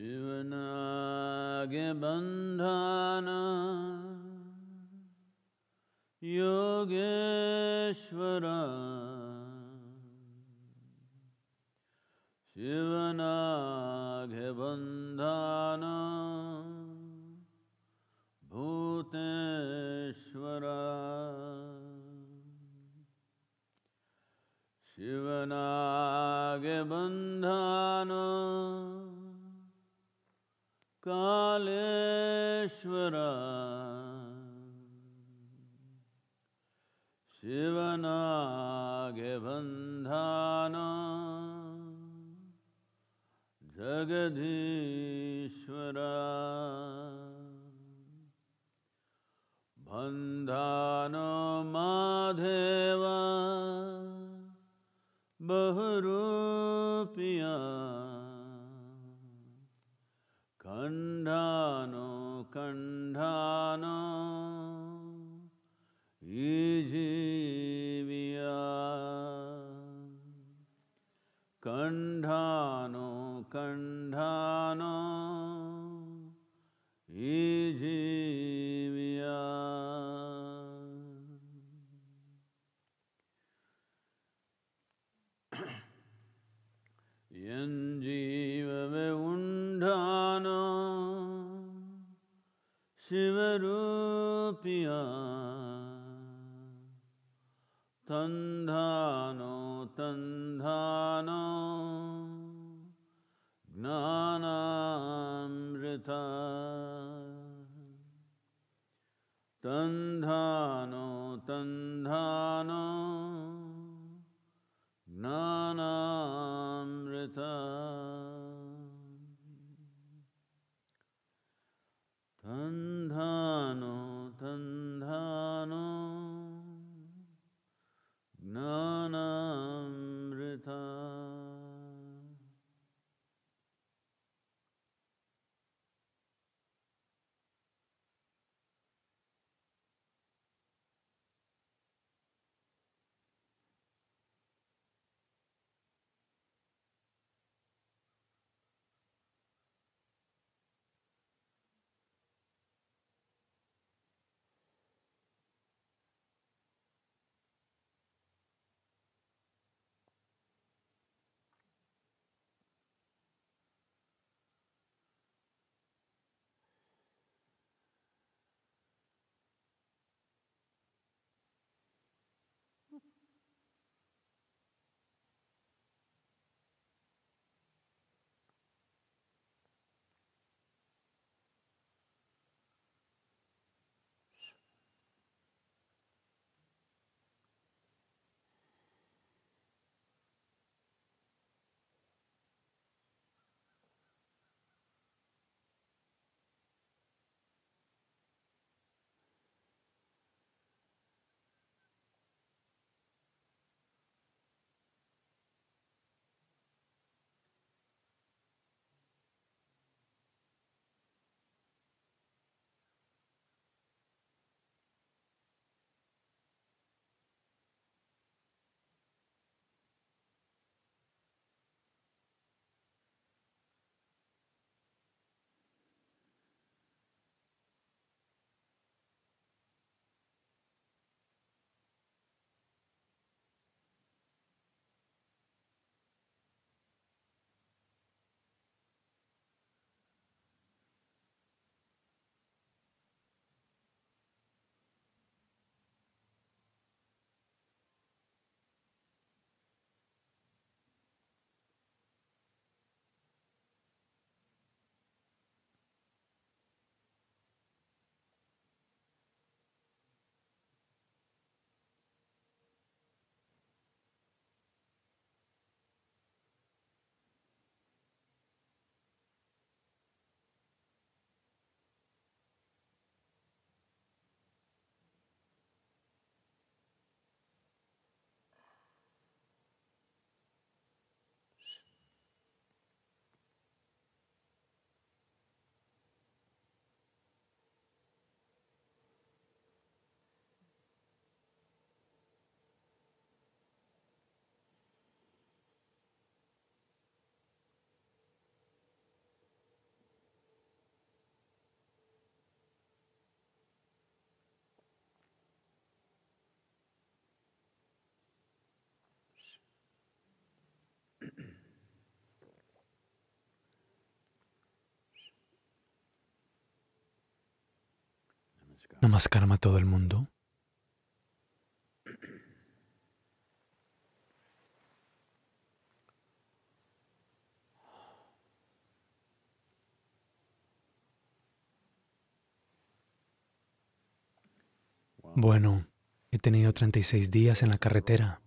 जीवनागे बन्धाना योगेश्वरा शिवनागे बन्धाना भूतेश्वरा शिवनागे बन्धाना कालेश्वरा शिवनागबन्धाना जगधीश्वरा बन्धानो माधेवा बहुरूपिया खण्डानो खण्डानो ईजीविया खण्डानो खण्डानो ईजीविया यञ्जी más karma todo el mundo. Bueno, he tenido 36 días en la carretera.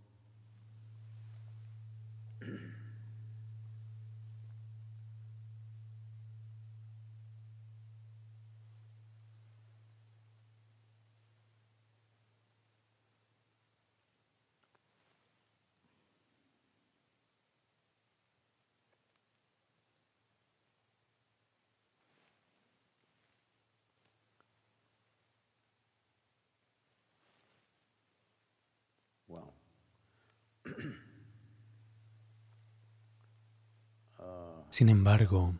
Sin embargo,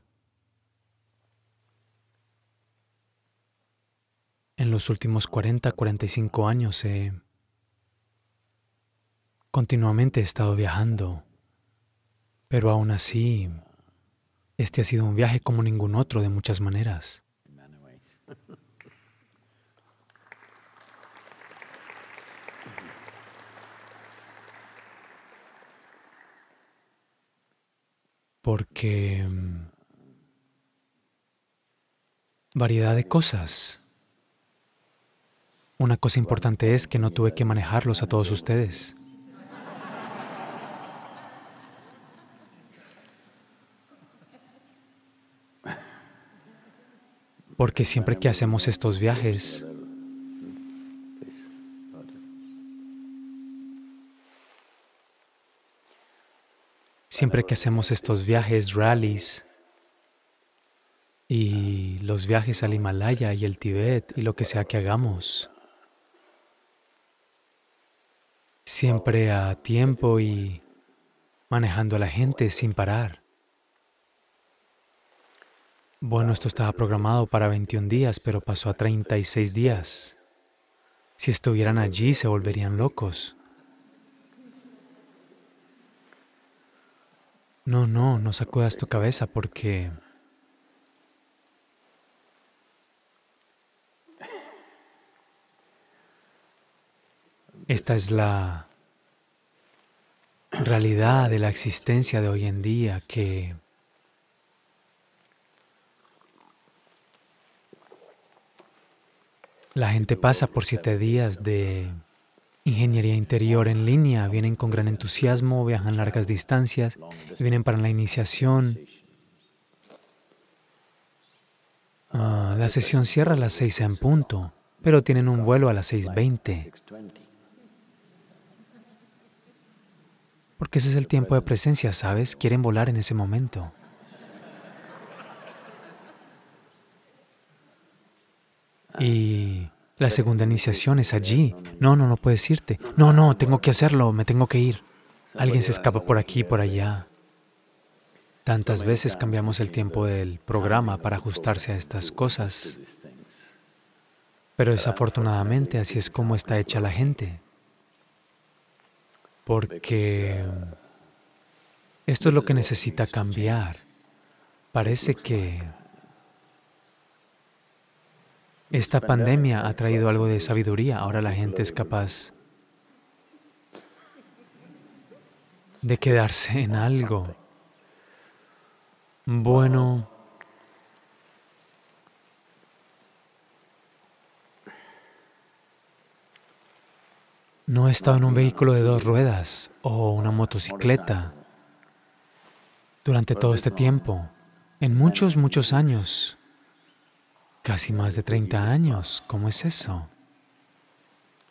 en los últimos 40-45 años he continuamente estado viajando, pero aún así, este ha sido un viaje como ningún otro de muchas maneras. porque mm, variedad de cosas. Una cosa importante es que no tuve que manejarlos a todos ustedes. Porque siempre que hacemos estos viajes, Siempre que hacemos estos viajes, rallies, y los viajes al Himalaya y el Tibet y lo que sea que hagamos, siempre a tiempo y manejando a la gente sin parar. Bueno, esto estaba programado para 21 días, pero pasó a 36 días. Si estuvieran allí se volverían locos. No, no, no sacudas tu cabeza porque... Esta es la realidad de la existencia de hoy en día que la gente pasa por siete días de Ingeniería interior en línea, vienen con gran entusiasmo, viajan largas distancias, vienen para la iniciación. Ah, la sesión cierra a las 6 en punto, pero tienen un vuelo a las 6.20. Porque ese es el tiempo de presencia, ¿sabes? Quieren volar en ese momento. Y la segunda iniciación es allí. No, no, no puedes irte. No, no, tengo que hacerlo, me tengo que ir. Alguien se escapa por aquí por allá. Tantas veces cambiamos el tiempo del programa para ajustarse a estas cosas. Pero desafortunadamente así es como está hecha la gente. Porque esto es lo que necesita cambiar. Parece que esta pandemia ha traído algo de sabiduría, ahora la gente es capaz de quedarse en algo. Bueno, no he estado en un vehículo de dos ruedas o una motocicleta durante todo este tiempo, en muchos, muchos años. Casi más de 30 años, ¿cómo es eso?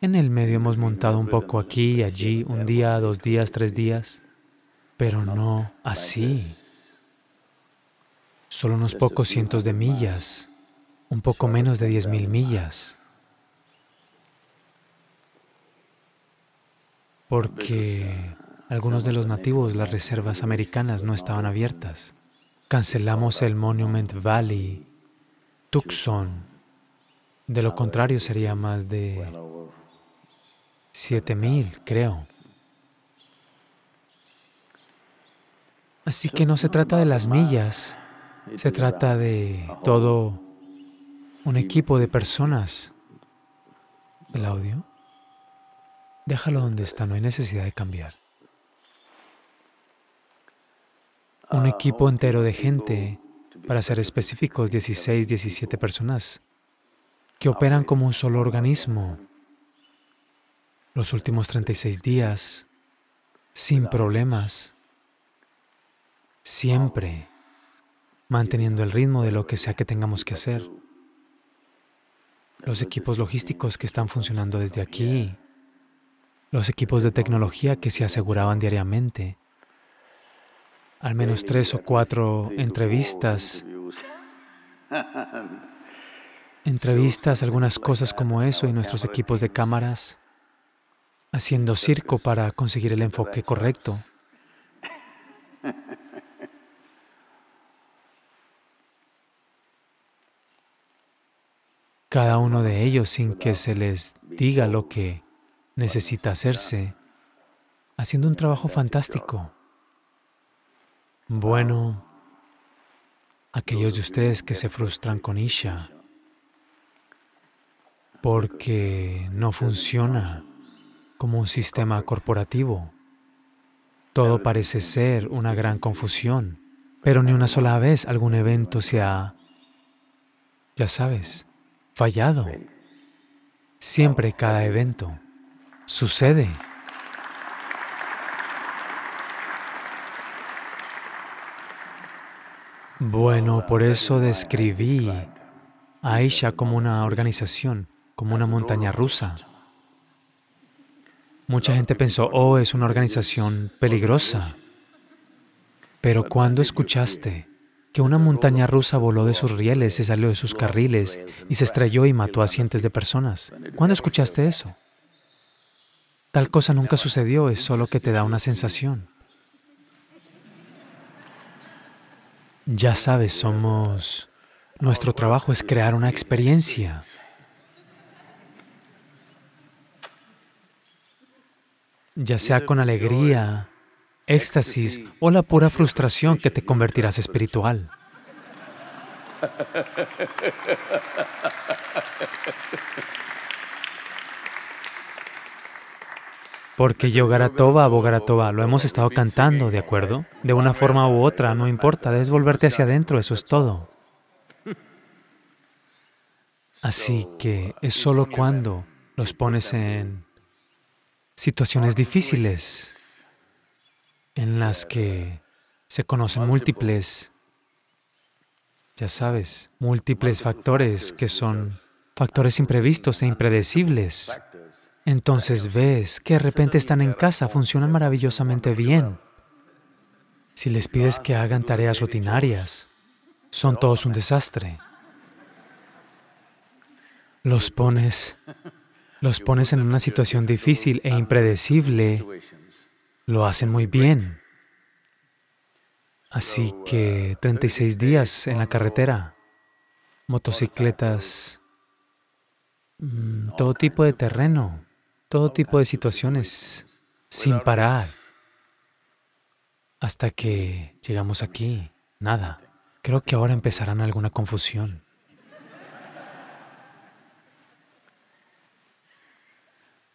En el medio hemos montado un poco aquí y allí, un día, dos días, tres días, pero no así. Solo unos pocos cientos de millas, un poco menos de 10.000 millas. Porque algunos de los nativos, las reservas americanas no estaban abiertas. Cancelamos el Monument Valley Tucson. De lo contrario sería más de 7000, creo. Así que no se trata de las millas, se trata de todo un equipo de personas. El audio, déjalo donde está, no hay necesidad de cambiar. Un equipo entero de gente para ser específicos, 16, 17 personas, que ah, operan como un solo organismo los últimos 36 días, sin problemas, siempre manteniendo el ritmo de lo que sea que tengamos que hacer. Los equipos logísticos que están funcionando desde aquí, los equipos de tecnología que se aseguraban diariamente, al menos tres o cuatro entrevistas. Entrevistas, algunas cosas como eso y nuestros equipos de cámaras haciendo circo para conseguir el enfoque correcto. Cada uno de ellos sin que se les diga lo que necesita hacerse, haciendo un trabajo fantástico. Bueno, aquellos de ustedes que se frustran con Isha porque no funciona como un sistema corporativo. Todo parece ser una gran confusión, pero ni una sola vez algún evento se ha, ya sabes, fallado. Siempre cada evento sucede. Bueno, por eso describí a Aisha como una organización, como una montaña rusa. Mucha gente pensó, oh, es una organización peligrosa. Pero cuando escuchaste que una montaña rusa voló de sus rieles se salió de sus carriles y se estrelló y mató a cientos de personas, ¿cuándo escuchaste eso? Tal cosa nunca sucedió, es solo que te da una sensación. Ya sabes, somos... Nuestro trabajo es crear una experiencia. Ya sea con alegría, éxtasis o la pura frustración que te convertirás espiritual. Porque Yogaratoba, Bogaratoba, lo hemos estado cantando, ¿de acuerdo? De una forma u otra, no importa, debes volverte hacia adentro, eso es todo. Así que es solo cuando los pones en situaciones difíciles, en las que se conocen múltiples, ya sabes, múltiples factores que son factores imprevistos e impredecibles. Entonces ves que de repente están en casa, funcionan maravillosamente bien. Si les pides que hagan tareas rutinarias, son todos un desastre. Los pones, los pones en una situación difícil e impredecible, lo hacen muy bien. Así que 36 días en la carretera, motocicletas, mm, todo tipo de terreno todo tipo de situaciones, sin parar, hasta que llegamos aquí, nada. Creo que ahora empezarán alguna confusión.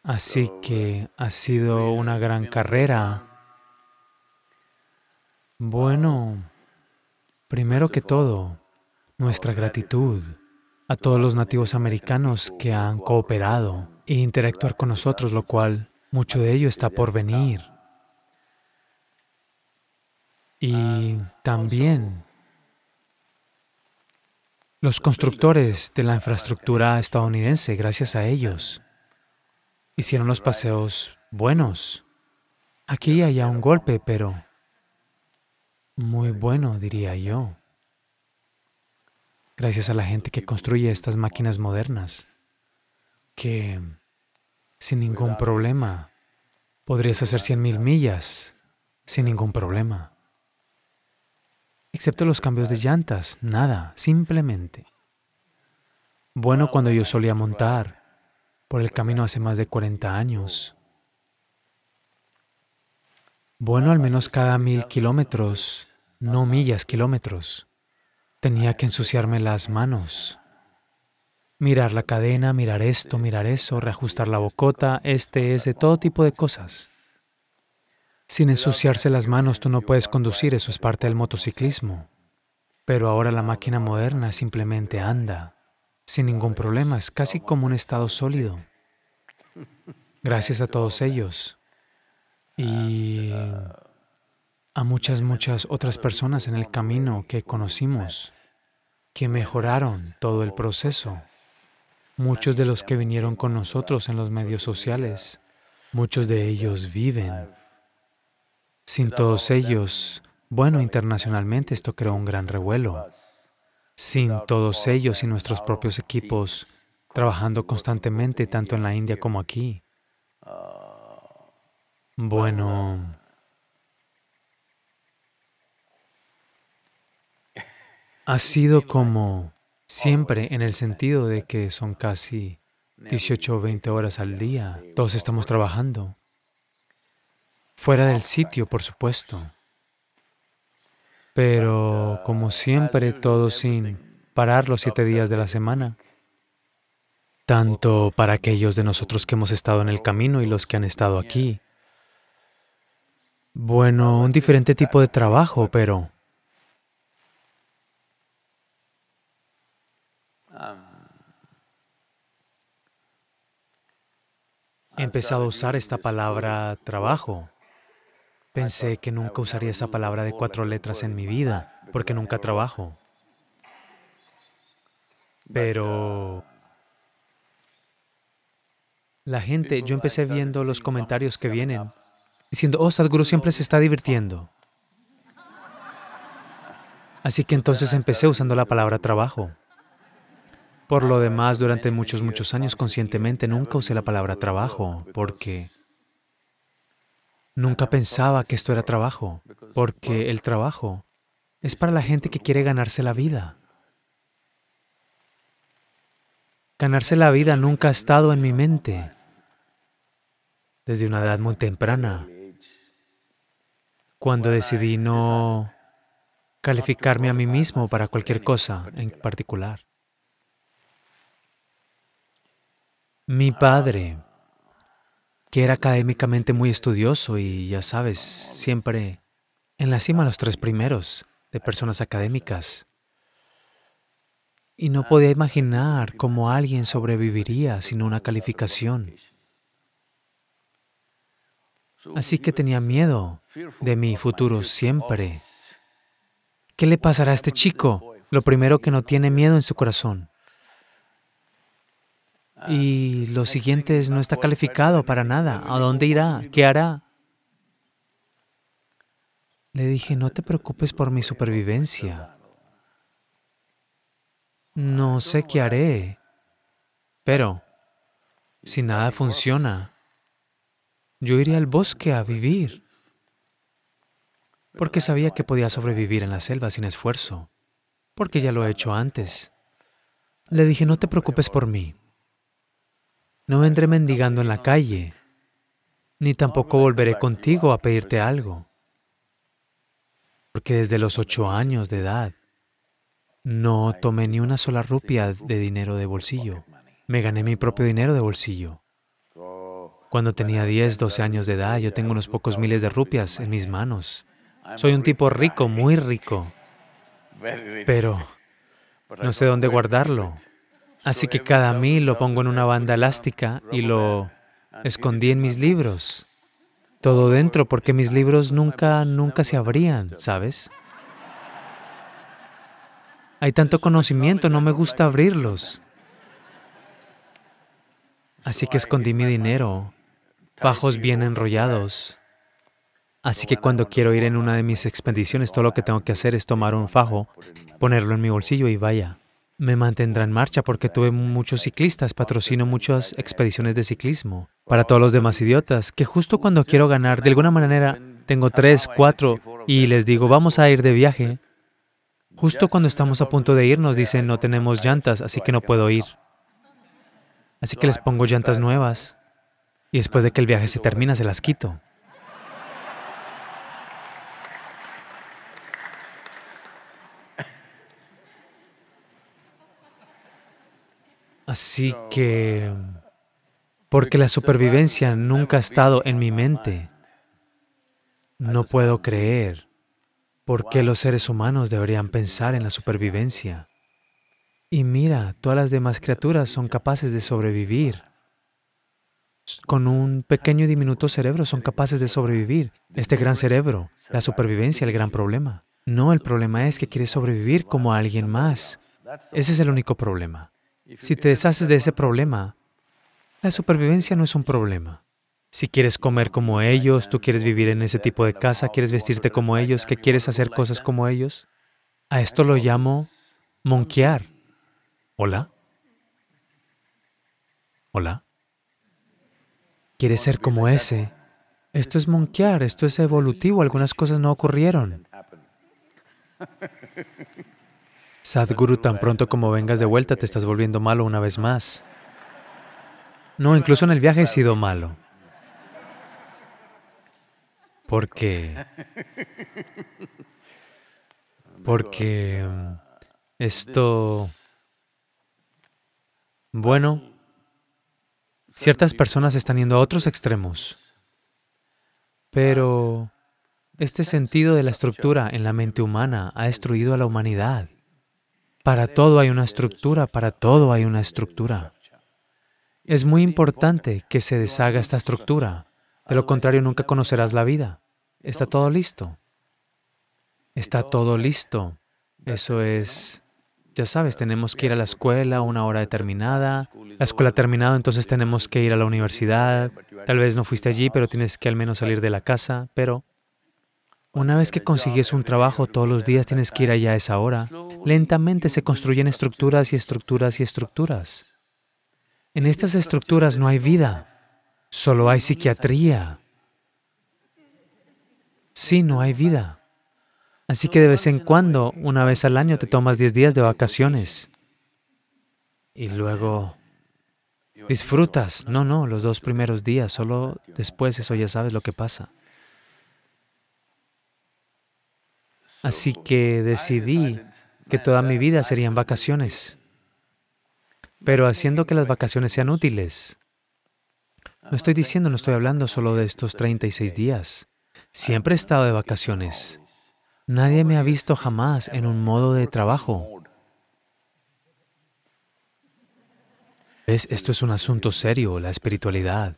Así que ha sido una gran carrera. Bueno, primero que todo, nuestra gratitud a todos los nativos americanos que han cooperado interactuar con nosotros, lo cual mucho de ello está por venir. Y también los constructores de la infraestructura estadounidense, gracias a ellos, hicieron los paseos buenos. Aquí hay un golpe, pero muy bueno, diría yo. Gracias a la gente que construye estas máquinas modernas que sin ningún problema podrías hacer cien mil millas sin ningún problema. Excepto los cambios de llantas, nada, simplemente. Bueno, cuando yo solía montar por el camino hace más de 40 años, bueno, al menos cada mil kilómetros, no millas, kilómetros, tenía que ensuciarme las manos Mirar la cadena, mirar esto, mirar eso, reajustar la bocota, este, de todo tipo de cosas. Sin ensuciarse las manos tú no puedes conducir, eso es parte del motociclismo. Pero ahora la máquina moderna simplemente anda, sin ningún problema, es casi como un estado sólido. Gracias a todos ellos y a muchas, muchas otras personas en el camino que conocimos, que mejoraron todo el proceso. Muchos de los que vinieron con nosotros en los medios sociales, muchos de ellos viven. Sin todos ellos, bueno, internacionalmente esto creó un gran revuelo. Sin todos ellos y nuestros propios equipos trabajando constantemente tanto en la India como aquí. Bueno, ha sido como Siempre en el sentido de que son casi 18 o 20 horas al día. Todos estamos trabajando. Fuera del sitio, por supuesto. Pero, como siempre, todo sin parar los siete días de la semana. Tanto para aquellos de nosotros que hemos estado en el camino y los que han estado aquí. Bueno, un diferente tipo de trabajo, pero he empezado a usar esta palabra trabajo. Pensé que nunca usaría esa palabra de cuatro letras en mi vida, porque nunca trabajo. Pero la gente, yo empecé viendo los comentarios que vienen, diciendo, oh, Sadhguru siempre se está divirtiendo. Así que entonces empecé usando la palabra trabajo. Por lo demás, durante muchos, muchos años conscientemente nunca usé la palabra trabajo, porque nunca pensaba que esto era trabajo, porque el trabajo es para la gente que quiere ganarse la vida. Ganarse la vida nunca ha estado en mi mente desde una edad muy temprana. Cuando decidí no calificarme a mí mismo para cualquier cosa en particular. Mi padre, que era académicamente muy estudioso y ya sabes, siempre en la cima los tres primeros de personas académicas. Y no podía imaginar cómo alguien sobreviviría sin una calificación. Así que tenía miedo de mi futuro siempre. ¿Qué le pasará a este chico? Lo primero que no tiene miedo en su corazón. Ah, y lo siguiente no está calificado para nada. ¿A dónde irá? ¿Qué hará? Ah, Le dije, no te preocupes por mi supervivencia. No ah, sé qué haré. Pero, si nada funciona, yo iré al bosque a vivir. Porque sabía que podía sobrevivir en la selva sin esfuerzo, porque ya lo he hecho antes. Le dije, no te preocupes por mí. No vendré mendigando en la calle, ni tampoco volveré contigo a pedirte algo, porque desde los ocho años de edad no tomé ni una sola rupia de dinero de bolsillo. Me gané mi propio dinero de bolsillo. Cuando tenía 10, 12 años de edad, yo tengo unos pocos miles de rupias en mis manos. Soy un tipo rico, muy rico, pero no sé dónde guardarlo. Así que cada mil lo pongo en una banda elástica y lo escondí en mis libros. Todo dentro, porque mis libros nunca, nunca se abrían, ¿sabes? Hay tanto conocimiento, no me gusta abrirlos. Así que escondí mi dinero, fajos bien enrollados. Así que cuando quiero ir en una de mis expediciones, todo lo que tengo que hacer es tomar un fajo, ponerlo en mi bolsillo y vaya me mantendrá en marcha porque tuve muchos ciclistas, patrocino muchas expediciones de ciclismo. Para todos los demás idiotas, que justo cuando quiero ganar, de alguna manera, tengo tres, cuatro, y les digo, vamos a ir de viaje. Justo cuando estamos a punto de irnos, dicen, no tenemos llantas, así que no puedo ir. Así que les pongo llantas nuevas. Y después de que el viaje se termina, se las quito. Así que, ah, porque la supervivencia nunca ha estado en mi mente, no puedo creer por qué los seres humanos deberían pensar en la supervivencia. Y mira, todas las demás criaturas son capaces de sobrevivir. Con un pequeño y diminuto cerebro son capaces de sobrevivir. Este gran cerebro, la supervivencia, el gran problema. No, el problema es que quieres sobrevivir como alguien más. Ese es el único problema. Si te deshaces de ese problema, la supervivencia no es un problema. Si quieres comer como ellos, tú quieres vivir en ese tipo de casa, quieres vestirte como ellos, que quieres hacer cosas como ellos, a esto lo llamo monquear. ¿Hola? ¿Hola? ¿Quieres ser como ese? Esto es monquear, esto es evolutivo, algunas cosas no ocurrieron. Sadhguru, tan pronto como vengas de vuelta te estás volviendo malo una vez más. No, incluso en el viaje he sido malo. ¿Por qué? Porque esto... Bueno, ciertas personas están yendo a otros extremos, pero este sentido de la estructura en la mente humana ha destruido a la humanidad. Para todo hay una estructura, para todo hay una estructura. Es muy importante que se deshaga esta estructura. De lo contrario, nunca conocerás la vida. Está todo listo. Está todo listo. Eso es... Ya sabes, tenemos que ir a la escuela a una hora determinada. La escuela ha terminado, entonces tenemos que ir a la universidad. Tal vez no fuiste allí, pero tienes que al menos salir de la casa. Pero una vez que consigues un trabajo, todos los días tienes que ir allá a esa hora. Lentamente se construyen estructuras y estructuras y estructuras. En estas estructuras no hay vida, solo hay psiquiatría. Sí, no hay vida. Así que de vez en cuando, una vez al año, te tomas 10 días de vacaciones. Y luego disfrutas. No, no, los dos primeros días, solo después eso ya sabes lo que pasa. Así que decidí que toda mi vida serían vacaciones, pero haciendo que las vacaciones sean útiles. No estoy diciendo, no estoy hablando solo de estos 36 días. Siempre he estado de vacaciones. Nadie me ha visto jamás en un modo de trabajo. ¿Ves? Esto es un asunto serio, la espiritualidad.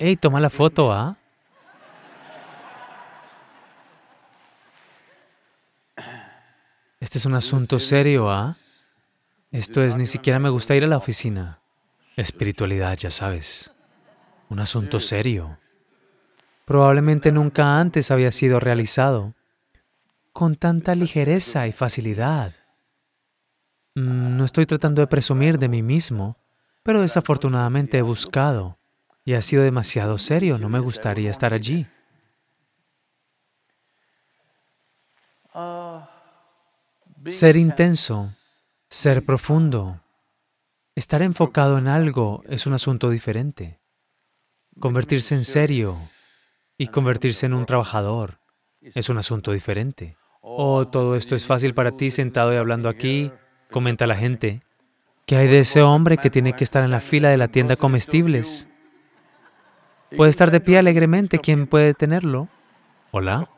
¡Ey, toma la foto, ¿ah? Este es un asunto serio, ¿ah? Esto es, ni siquiera me gusta ir a la oficina. Espiritualidad, ya sabes. Un asunto serio. Probablemente nunca antes había sido realizado con tanta ligereza y facilidad. Mm, no estoy tratando de presumir de mí mismo, pero desafortunadamente he buscado y ha sido demasiado serio, no me gustaría estar allí. ser intenso, ser profundo. Estar enfocado en algo es un asunto diferente. Convertirse en serio y convertirse en un trabajador es un asunto diferente. Oh, todo esto es fácil para ti sentado y hablando aquí, comenta la gente. ¿Qué hay de ese hombre que tiene que estar en la fila de la tienda comestibles? Puede estar de pie alegremente, ¿quién puede tenerlo? ¿Hola?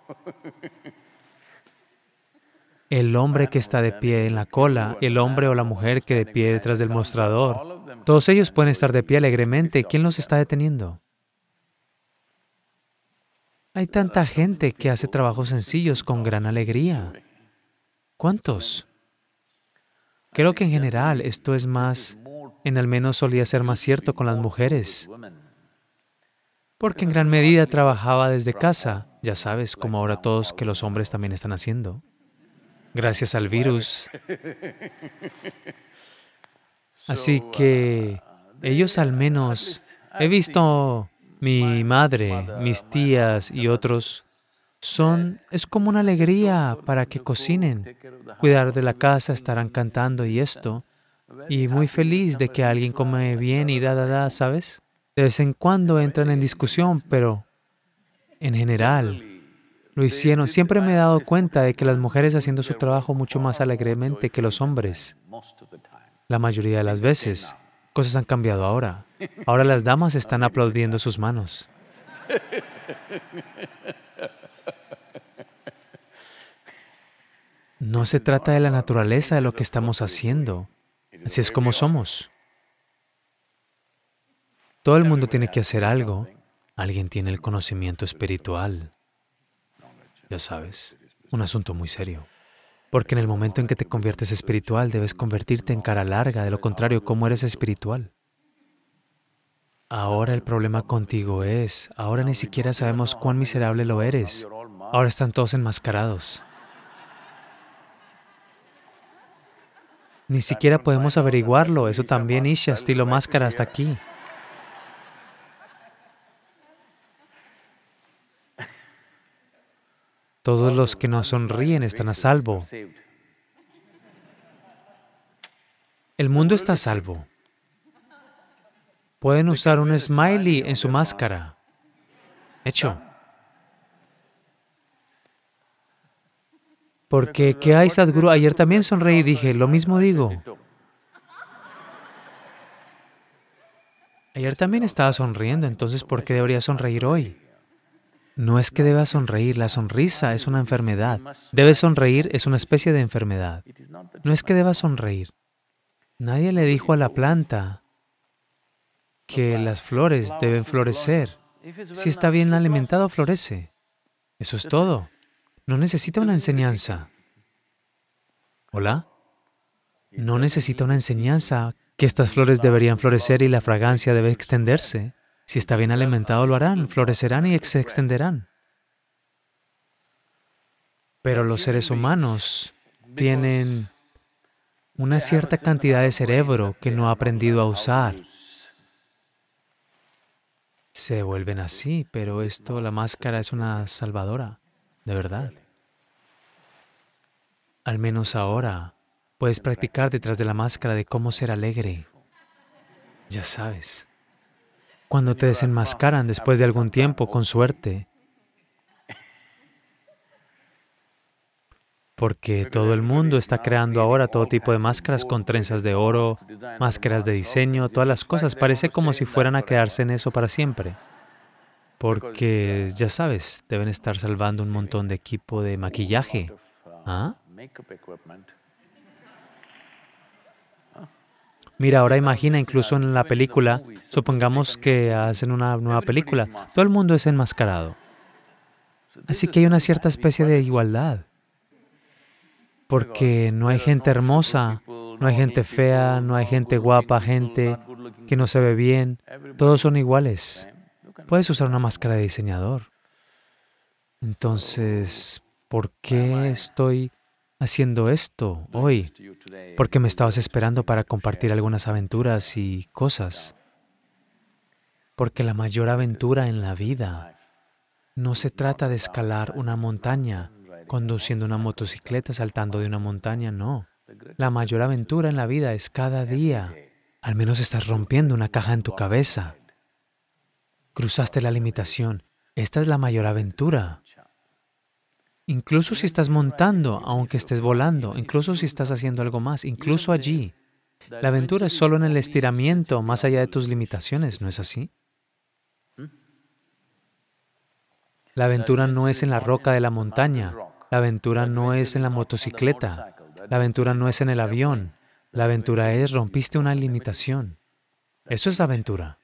el hombre que está de pie en la cola, el hombre o la mujer que de pie detrás del mostrador. Todos ellos pueden estar de pie alegremente. ¿Quién los está deteniendo? Hay tanta gente que hace trabajos sencillos con gran alegría. ¿Cuántos? Creo que en general esto es más, en al menos solía ser más cierto con las mujeres, porque en gran medida trabajaba desde casa, ya sabes, como ahora todos que los hombres también están haciendo gracias al virus. Así que uh, ellos al menos, he visto mi madre, mis tías y otros, son, es como una alegría para que cocinen, cuidar de la casa, estarán cantando y esto. Y muy feliz de que alguien come bien y da, da, da, ¿sabes? De vez en cuando entran en discusión, pero en general lo hicieron. Este Siempre me he dado cuenta de que las mujeres haciendo su trabajo mucho más alegremente que los hombres, la mayoría de las veces. Cosas han cambiado ahora. Ahora las damas están aplaudiendo sus manos. No se trata de la naturaleza de lo que estamos haciendo. Así es como somos. Todo el mundo tiene que hacer algo. Alguien tiene el conocimiento espiritual. Ya sabes, un asunto muy serio. Porque en el momento en que te conviertes espiritual, debes convertirte en cara larga, de lo contrario, ¿cómo eres espiritual? Ahora el problema contigo es, ahora ni siquiera sabemos cuán miserable lo eres. Ahora están todos enmascarados. Ni siquiera podemos averiguarlo, eso también Isha, estilo máscara hasta aquí. Todos los que nos sonríen están a salvo. El mundo está a salvo. Pueden usar un smiley en su máscara. Hecho. Porque, ¿qué hay, Sadhguru? Ayer también sonreí y dije, lo mismo digo. Ayer también estaba sonriendo, entonces ¿por qué debería sonreír hoy? No es que deba sonreír, la sonrisa es una enfermedad. Debe sonreír es una especie de enfermedad. No es que deba sonreír. Nadie le dijo a la planta que las flores deben florecer. Si está bien alimentado, florece. Eso es todo. No necesita una enseñanza. ¿Hola? No necesita una enseñanza que estas flores deberían florecer y la fragancia debe extenderse. Si está bien alimentado lo harán, florecerán y se extenderán. Pero los seres humanos tienen una cierta cantidad de cerebro que no ha aprendido a usar. Se vuelven así, pero esto, la máscara es una salvadora, de verdad. Al menos ahora puedes practicar detrás de la máscara de cómo ser alegre. Ya sabes. Cuando te desenmascaran después de algún tiempo, con suerte, porque todo el mundo está creando ahora todo tipo de máscaras con trenzas de oro, máscaras de diseño, todas las cosas. Parece como si fueran a quedarse en eso para siempre. Porque, ya sabes, deben estar salvando un montón de equipo de maquillaje. ¿Ah? Mira, ahora imagina incluso en la película, supongamos que hacen una nueva película, todo el mundo es enmascarado. Así que hay una cierta especie de igualdad, porque no hay gente hermosa, no hay gente fea, no hay gente guapa, gente que no se ve bien, todos son iguales. Puedes usar una máscara de diseñador. Entonces, ¿por qué estoy haciendo esto hoy? porque me estabas esperando para compartir algunas aventuras y cosas? Porque la mayor aventura en la vida no se trata de escalar una montaña, conduciendo una motocicleta, saltando de una montaña, no. La mayor aventura en la vida es cada día. Al menos estás rompiendo una caja en tu cabeza. Cruzaste la limitación. Esta es la mayor aventura. Incluso si estás montando, aunque estés volando, incluso si estás haciendo algo más, incluso allí. La aventura es solo en el estiramiento, más allá de tus limitaciones, ¿no es así? La aventura no es en la roca de la montaña, la aventura no es en la motocicleta, la aventura no es en el avión, la aventura es rompiste una limitación. Eso es aventura.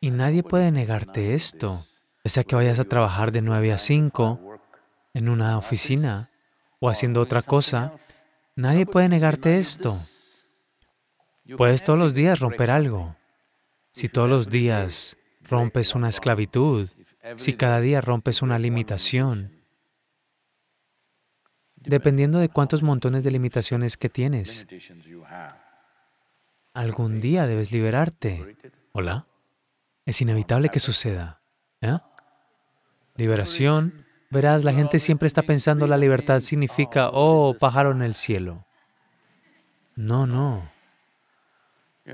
Y nadie puede negarte esto, Pese sea que vayas a trabajar de 9 a 5, en una oficina o haciendo otra cosa, nadie puede negarte esto. Puedes todos los días romper algo. Si todos los días rompes una esclavitud, si cada día rompes una limitación, dependiendo de cuántos montones de limitaciones que tienes, algún día debes liberarte. ¿Hola? Es inevitable que suceda. ¿eh? Liberación Verás, la gente siempre está pensando la libertad significa, oh, pájaro en el cielo. No, no.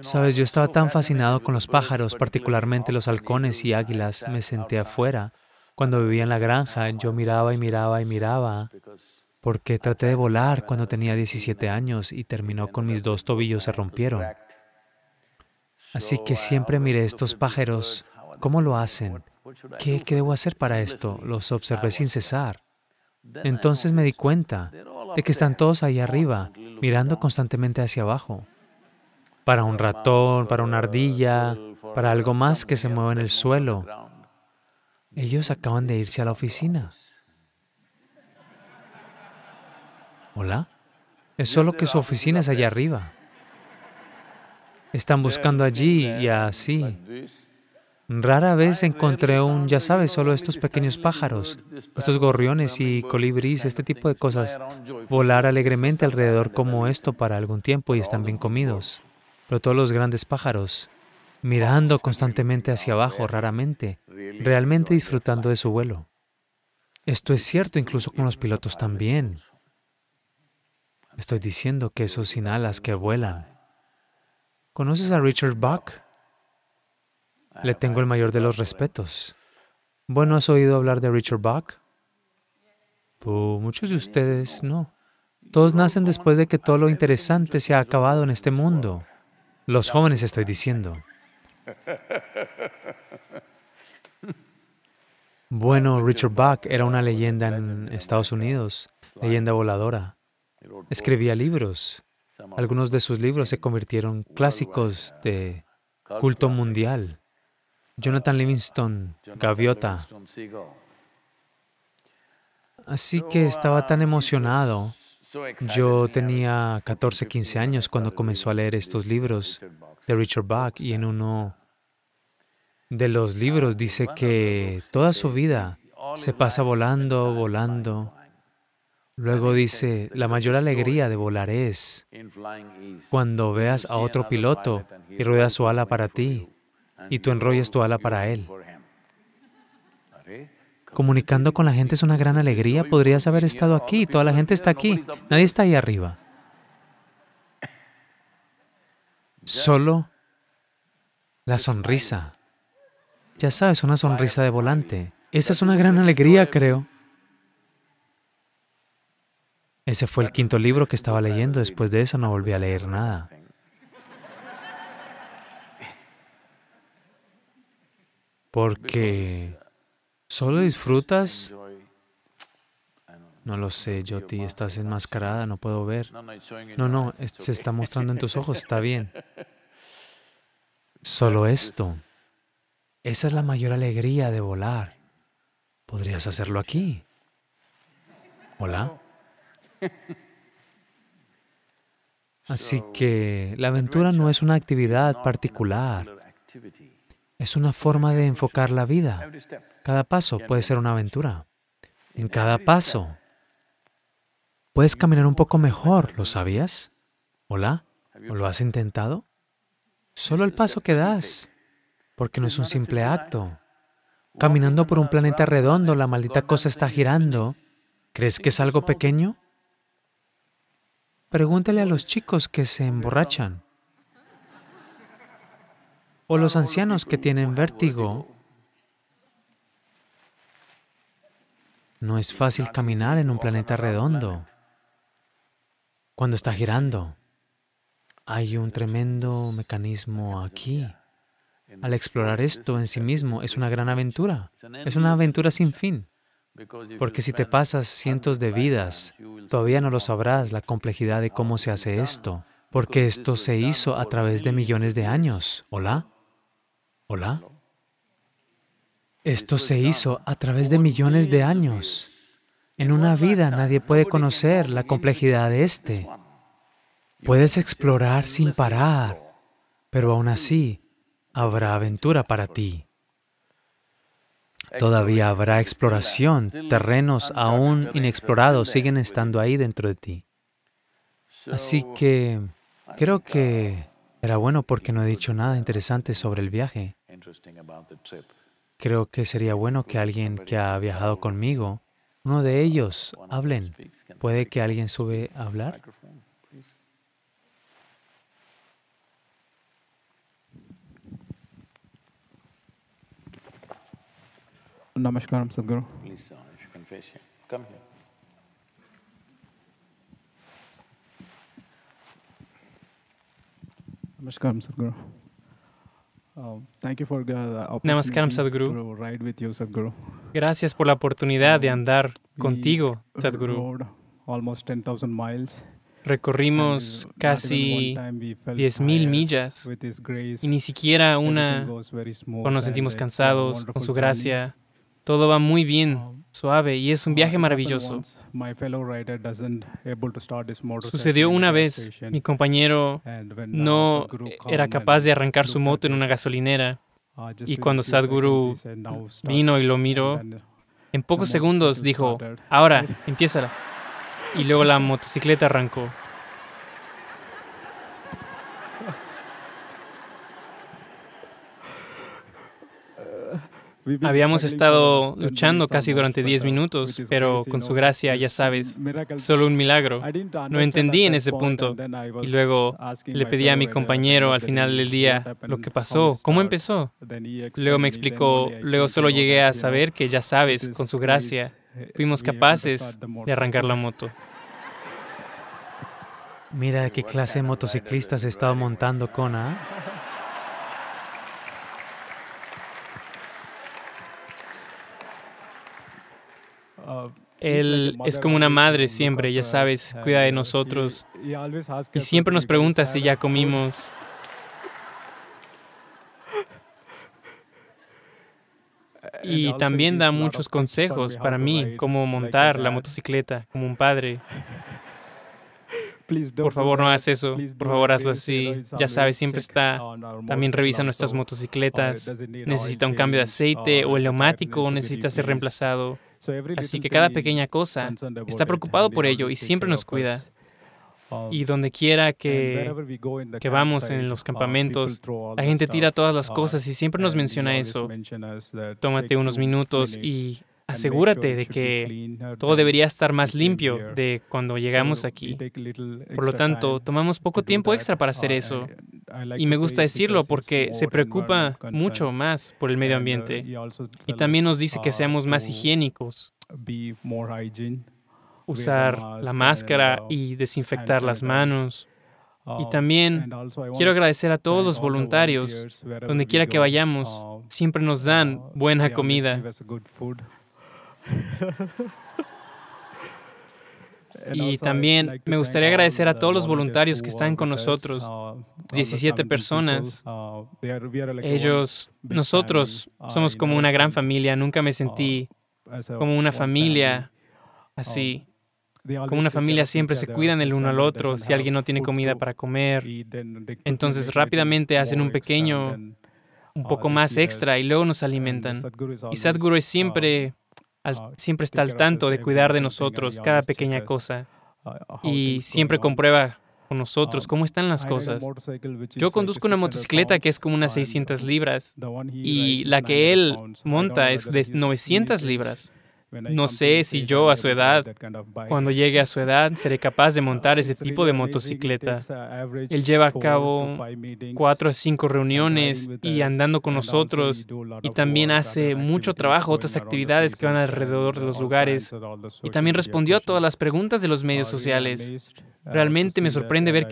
Sabes, yo estaba tan fascinado con los pájaros, particularmente los halcones y águilas, me senté afuera. Cuando vivía en la granja, yo miraba y miraba y miraba, porque traté de volar cuando tenía 17 años y terminó con mis dos tobillos se rompieron. Así que siempre miré estos pájaros, cómo lo hacen, ¿Qué, debo hacer para esto? Los observé sin cesar. Entonces me di cuenta de que están todos ahí arriba, mirando constantemente hacia abajo. Para un ratón, para una ardilla, para algo más que se mueva en el suelo. Ellos acaban de irse a la oficina. Hola. Es solo que su oficina es allá arriba. Están buscando allí y así. Rara vez encontré un, ya sabes, solo estos pequeños pájaros, estos gorriones y colibríes, este tipo de cosas, volar alegremente alrededor como esto para algún tiempo y están bien comidos. Pero todos los grandes pájaros, mirando constantemente hacia abajo, raramente, realmente disfrutando de su vuelo. Esto es cierto incluso con los pilotos también. Estoy diciendo que esos sin alas que vuelan. ¿Conoces a Richard Buck? Le tengo el mayor de los respetos. Bueno, ¿has oído hablar de Richard Bach? Pues muchos de ustedes no. Todos nacen después de que todo lo interesante se ha acabado en este mundo. Los jóvenes estoy diciendo. Bueno, Richard Bach era una leyenda en Estados Unidos, leyenda voladora. Escribía libros. Algunos de sus libros se convirtieron clásicos de culto mundial. Jonathan Livingston, Gaviota. Así que estaba tan emocionado. Yo tenía 14, 15 años cuando comenzó a leer estos libros de Richard Bach y en uno de los ah, libros dice que toda su vida se pasa volando, volando. Luego dice, la mayor alegría de volar es cuando veas a otro piloto y rueda su ala para ti y tú enrollas tu ala para Él. Comunicando con la gente es una gran alegría. Podrías haber estado aquí. Toda la gente está aquí. Nadie está ahí arriba. Solo la sonrisa. Ya sabes, una sonrisa de volante. Esa es una gran alegría, creo. Ese fue el quinto libro que estaba leyendo. Después de eso no volví a leer nada. Porque solo disfrutas. No lo sé, ti, estás enmascarada, no puedo ver. No, no, se está mostrando en tus ojos, está bien. Solo esto. Esa es la mayor alegría de volar. Podrías hacerlo aquí. Hola. Así que la aventura no es una actividad particular. Es una forma de enfocar la vida. Cada paso puede ser una aventura. En cada paso puedes caminar un poco mejor, ¿lo sabías? ¿Hola? ¿O lo has intentado? Solo el paso que das, porque no es un simple acto. Caminando por un planeta redondo, la maldita cosa está girando. ¿Crees que es algo pequeño? Pregúntale a los chicos que se emborrachan o los ancianos que tienen vértigo. No es fácil caminar en un planeta redondo. Cuando está girando, hay un tremendo mecanismo aquí. Al explorar esto en sí mismo es una gran aventura. Es una aventura sin fin. Porque si te pasas cientos de vidas, todavía no lo sabrás la complejidad de cómo se hace esto. Porque esto se hizo a través de millones de años. ¿Hola? Hola. Esto se hizo a través de millones de años. En una vida nadie puede conocer la complejidad de este. Puedes explorar sin parar, pero aún así habrá aventura para ti. Todavía habrá exploración, terrenos aún inexplorados siguen estando ahí dentro de ti. Así que creo que era bueno porque no he dicho nada interesante sobre el viaje. Creo que sería bueno que alguien que ha viajado conmigo, uno de ellos, hablen. ¿Puede que alguien sube a hablar? Namaskaram, Sadhguru. Please, face confession. Come here. Namaskaram, Sadhguru. Um, Namaskaram Sadhguru. Gracias por la oportunidad de um, andar contigo, Sadhguru. Recorrimos casi 10.000 millas y ni siquiera una cuando nos sentimos cansados con su gracia. Todo va muy bien, um, suave, y es un uh, viaje maravilloso. Sucedió una vez, mi compañero no era capaz de arrancar su moto en una gasolinera, uh, y cuando Sadhguru vino y lo miró, en pocos segundos dijo, ahora, empieza Y luego la motocicleta arrancó. Habíamos estado luchando casi durante 10 minutos, pero con su gracia, ya sabes, solo un milagro. No entendí en ese punto. Y luego le pedí a mi compañero al final del día lo que pasó, cómo empezó. Luego me explicó, luego solo llegué a saber que, ya sabes, con su gracia, eh, fuimos capaces de arrancar la moto. Mira qué clase de motociclistas he estado montando Kona. Él es como una madre siempre, ya sabes, cuida de nosotros y siempre nos pregunta si ya comimos. Y también da muchos consejos para mí, cómo montar la motocicleta, como un padre. Por favor, no hagas eso. Por favor, hazlo así. Ya sabes, siempre está. También revisa nuestras oh, motocicletas. Necesita un cambio de aceite o el neumático necesita ser reemplazado. Así que cada pequeña cosa está preocupado por ello y siempre nos cuida. Y donde quiera que, que, vamos en los uh, campamentos, la gente tira todas las uh, cosas y siempre nos menciona eso. Tómate unos minutos y Asegúrate de que todo debería estar más limpio de cuando llegamos aquí. Por lo tanto, tomamos poco tiempo extra para hacer eso. Y me gusta decirlo porque se preocupa mucho más por el medio uh, ambiente. Y también nos dice que seamos más higiénicos usar la máscara uh, y desinfectar las manos. Uh, y también quiero agradecer a todos los voluntarios, donde quiera que vayamos, siempre nos dan buena comida. Y también me gustaría agradecer a todos los voluntarios que están con nosotros, 17 uh, personas. Uh, Ellos, nosotros somos como una gran familia, nunca me uh, sentí como una familia así. Um, como una familia siempre se cuidan el uno al otro, si alguien no tiene comida para comer, entonces rápidamente hacen un pequeño, un poco más extra y luego nos alimentan. Y Sadhguru es siempre um, Ah, siempre está al tanto de cuidar de nosotros cada pequeña cosa ah, ah, y siempre comprueba con nosotros cómo están las cosas. Yo conduzco una motocicleta que es como unas 600 libras y la que él monta es de 900 libras. No sé si yo a su edad, cuando llegue a su edad, seré capaz de uh, montar ese tipo de motocicleta. Él lleva a cabo cuatro o cinco reuniones y andando con nosotros y también hace mucho trabajo, otras actividades que van alrededor de los lugares y también respondió a todas las preguntas de los medios sociales. Uh, Realmente me sorprende ver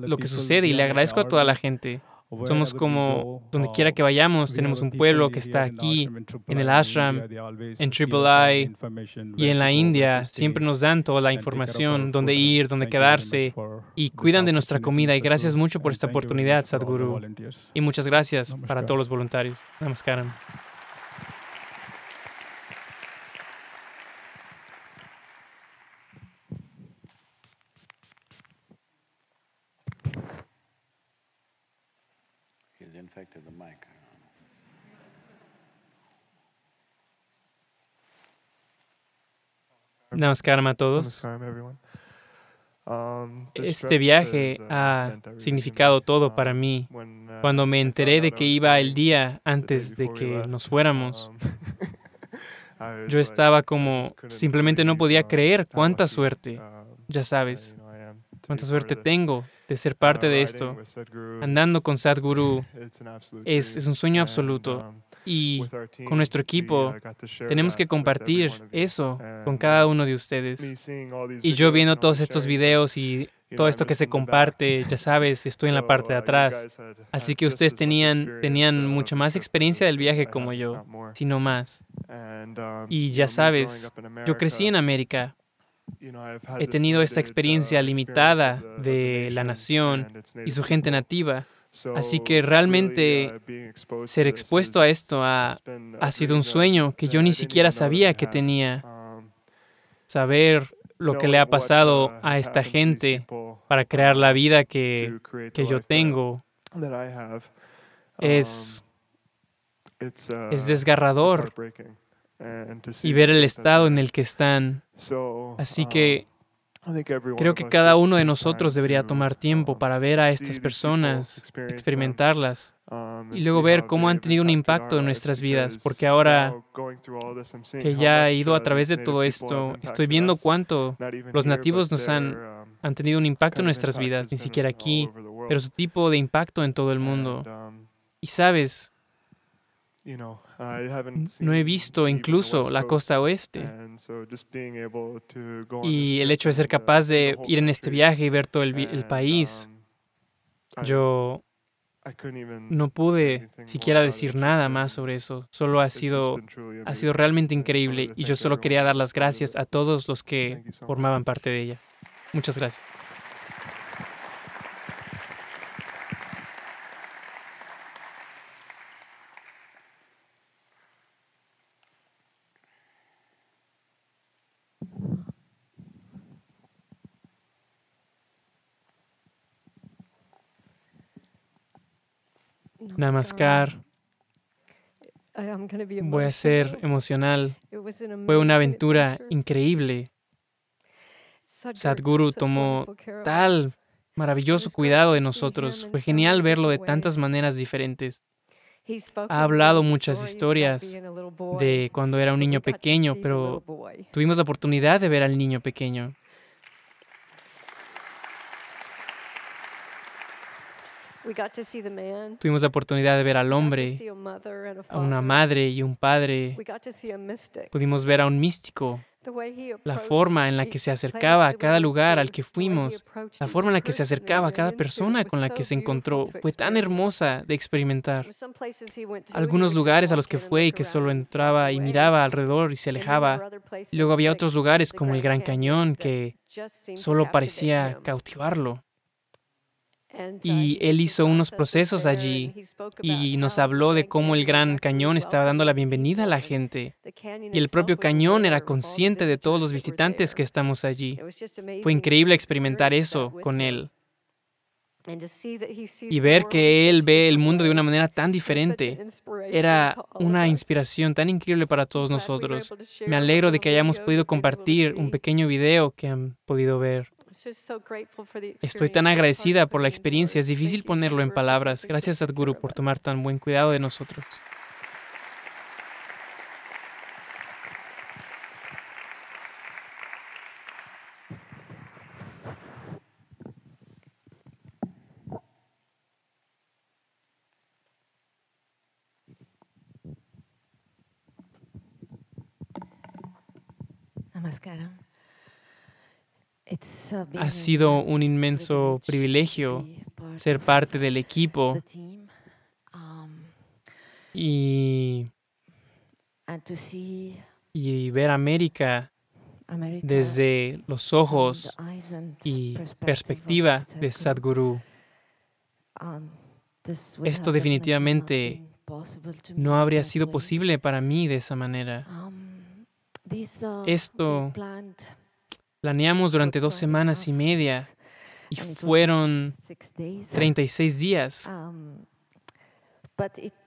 lo que sucede y le agradezco a toda la gente. Somos como donde oh, quiera que vayamos, tenemos un pueblo que está aquí, en el ashram, en Triple I y en la India. Siempre nos dan toda la información, dónde ir, dónde quedarse y cuidan de nuestra comida. Y gracias mucho por esta oportunidad, Sadhguru. Y muchas gracias para todos los voluntarios. Namaskaram. damos the a todos. Um, este viaje uh, ha significado todo um, para mí. Uh, Cuando me enteré de que iba el día antes de que nos fuéramos, um, yo estaba como, simplemente no podía creer cuánta suerte, ya sabes, Cuánta suerte tengo de ser parte de esto. Andando con Sadhguru es, un sueño absoluto. Um, y con nuestro equipo uh, tenemos que compartir eso con uh, cada uno de ustedes. Y yo viendo todos estos videos y todo esto que se comparte, ya sabes, estoy en la parte de uh, atrás. Así que ustedes tenían, tenían mucha más experiencia del viaje como yo, sino más. Um, y ya sabes, yo crecí en América. He tenido esta uh, experiencia limitada de la nación y su gente nativa. Así que realmente uh, ser expuesto a esto ha, sido un sueño que yo ni siquiera sabía que tenía. Um, Saber lo que le ha pasado uh, a esta gente para crear la vida que, yo tengo es, um, es desgarrador. Eh, y ver el estado en el que están. Así um, que creo que cada uno de nosotros debería tomar tiempo um, para ver a estas personas, experimentarlas um, y luego ver cómo han tenido un impacto en nuestras vidas, porque ahora que ya he ido a través de todo esto, estoy viendo cuánto los nativos nos han, han tenido un impacto en nuestras vidas, ni siquiera aquí, pero su tipo de impacto en todo el mundo. Y sabes, no he visto incluso la costa oeste. Y el hecho de ser uh, capaz de ir en este viaje y ver todo el, país, um, yo no pude siquiera decir nada más sobre eso. Solo ha sido, ha sido realmente increíble y yo solo quería dar las gracias a todos los que formaban parte de ella. Muchas gracias. Namaskar. Voy a ser emocional. Fue una aventura increíble. Sadhguru tomó tal maravilloso cuidado de nosotros. Fue genial verlo de tantas maneras diferentes. Ha hablado muchas historias de cuando era un niño pequeño, pero tuvimos la oportunidad de ver al niño pequeño. Tuvimos la oportunidad de ver al hombre, a una madre y un padre. Pudimos ver a un místico. La forma en la que se acercaba a cada lugar al que fuimos, la forma en la que se acercaba a cada persona con la que se encontró, fue tan hermosa de experimentar. Algunos lugares a los que fue y que solo entraba y miraba alrededor y se alejaba. Luego había otros lugares como el Gran Cañón que solo parecía cautivarlo y él hizo unos procesos allí y nos habló de cómo el gran cañón estaba dando la bienvenida a la gente. Y el propio cañón era consciente de todos los visitantes que estamos allí. Fue increíble experimentar eso con él y ver que él ve el mundo de una manera tan diferente era una inspiración tan increíble para todos nosotros. Me alegro de que hayamos podido compartir un pequeño video que han podido ver. Estoy tan agradecida por la experiencia, es difícil ponerlo en palabras. Gracias, Sadhguru, por tomar tan buen cuidado de nosotros. Namaskaram. Ha sido un inmenso privilegio ser parte del equipo um, y, ver América desde los ojos y perspectiva de Sadhguru. Um, Esto definitivamente no habría sido posible para mí de esa manera. Um, uh, Esto Planeamos durante dos semanas y media y fueron 36 días, um,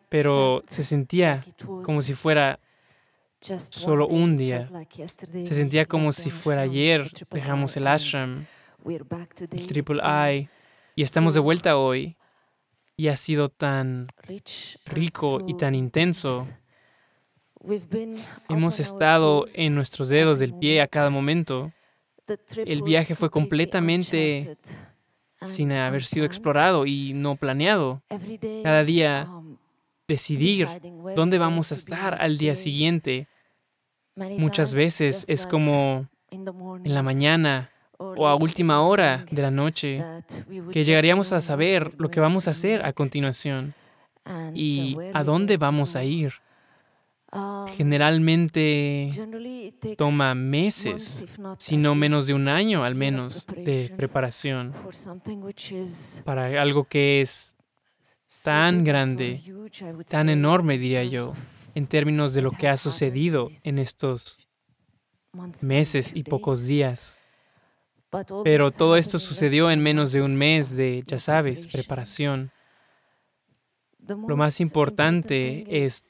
pero se sentía como si fuera solo un día. Se sentía como si fuera ayer, dejamos el ashram, el triple I, y estamos de vuelta hoy. Y ha sido tan rico y tan intenso. Hemos estado en nuestros dedos del pie a cada momento. El viaje fue completamente sin haber um, sido um, explorado y no planeado. Cada día um, decidir dónde vamos a estar al día siguiente. Muchas veces es como en la mañana o a última hora de la noche que llegaríamos a saber lo que vamos a hacer a continuación uh, y a dónde vamos a ir generalmente toma meses, si no menos de un año al menos, de preparación para algo que es tan grande, tan enorme, diría yo, en términos de lo que ha sucedido en estos meses y pocos días. Pero todo esto sucedió en menos de un mes de, ya sabes, preparación. Lo más importante es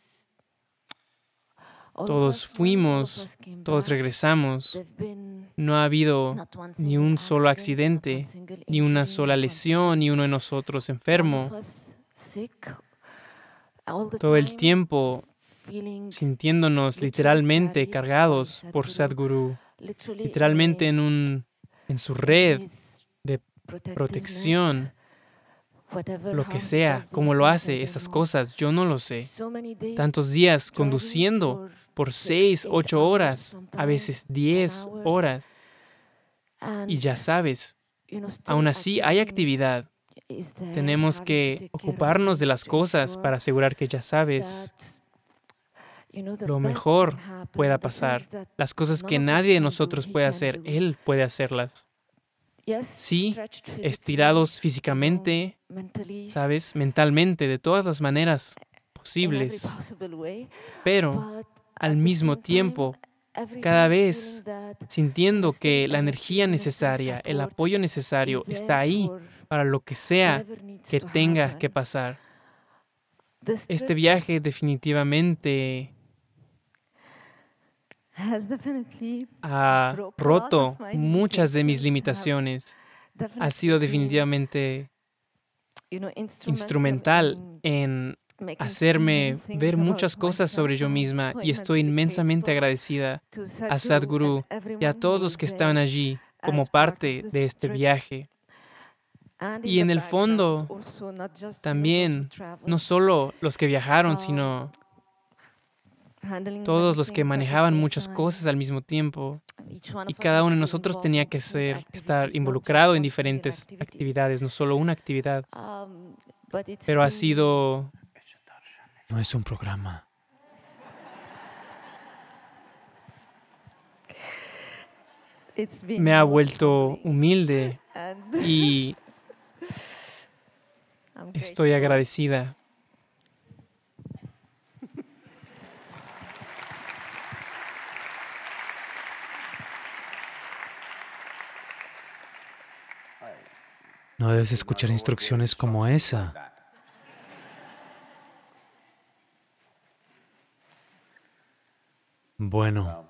todos fuimos, todos regresamos. No ha habido ni un solo accidente, ni una sola lesión, ni uno de nosotros enfermo. Todo el tiempo sintiéndonos literalmente cargados por Sadhguru, literalmente en, en su red de protección lo que sea, cómo lo hace, esas cosas, yo no lo sé. Tantos días conduciendo por seis, ocho horas, a veces diez horas. Y ya sabes, aún así hay actividad. Tenemos que ocuparnos de las cosas para asegurar que ya sabes lo mejor pueda pasar, las cosas que nadie de nosotros puede hacer, Él puede hacerlas sí, estirados físicamente, ¿sabes? Mentalmente, de todas las maneras posibles. Pero al mismo tiempo, cada vez sintiendo que la energía necesaria, el apoyo necesario está ahí para lo que sea que tenga que pasar. Este viaje definitivamente ha roto muchas de mis limitaciones. Ha sido definitivamente instrumental en hacerme ver muchas cosas sobre yo misma y estoy inmensamente agradecida a Sadhguru y a todos los que estaban allí como parte de este viaje. Y en el fondo, también, no solo los que viajaron, uh, sino todos los que manejaban muchas cosas al mismo tiempo y cada uno de nosotros tenía que ser, estar involucrado en diferentes actividades, no solo una actividad. Um, Pero ha sido... No es un programa. Me ha vuelto humilde y estoy agradecida No debes escuchar instrucciones como esa. Bueno.